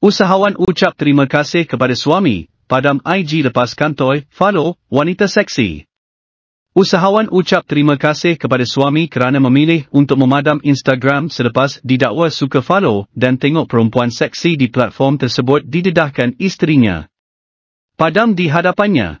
Usahawan ucap terima kasih kepada suami, padam IG lepas kantoi, follow, wanita seksi. Usahawan ucap terima kasih kepada suami kerana memilih untuk memadam Instagram selepas didakwa suka follow dan tengok perempuan seksi di platform tersebut didedahkan isterinya. Padam di hadapannya.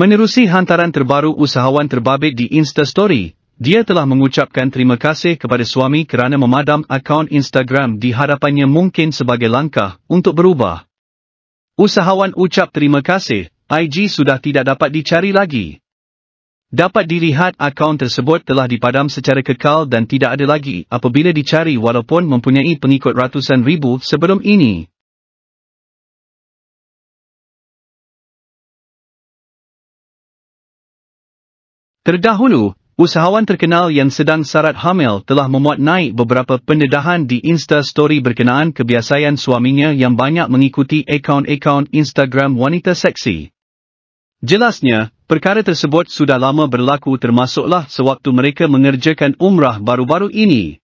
Menerusi hantaran terbaru usahawan terbabit di Insta Story. Dia telah mengucapkan terima kasih kepada suami kerana memadam akaun Instagram di hadapannya mungkin sebagai langkah untuk berubah. Usahawan ucap terima kasih, IG sudah tidak dapat dicari lagi. Dapat dilihat akaun tersebut telah dipadam secara kekal dan tidak ada lagi apabila dicari walaupun mempunyai pengikut ratusan ribu sebelum ini. Terdahulu, Usahawan terkenal yang sedang sarat hamil telah memuat naik beberapa pendedahan di Insta Story berkenaan kebiasaan suaminya yang banyak mengikuti akaun-akaun Instagram wanita seksi. Jelasnya, perkara tersebut sudah lama berlaku termasuklah sewaktu mereka mengerjakan umrah baru-baru ini.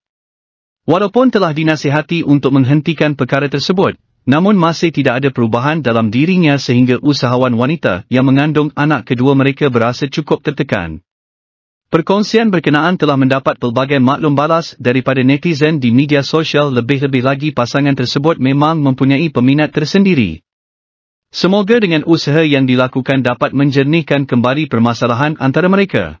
Walaupun telah dinasihati untuk menghentikan perkara tersebut, namun masih tidak ada perubahan dalam dirinya sehingga usahawan wanita yang mengandung anak kedua mereka berasa cukup tertekan. Perkongsian berkenaan telah mendapat pelbagai maklum balas daripada netizen di media sosial lebih-lebih lagi pasangan tersebut memang mempunyai peminat tersendiri. Semoga dengan usaha yang dilakukan dapat menjernihkan kembali permasalahan antara mereka.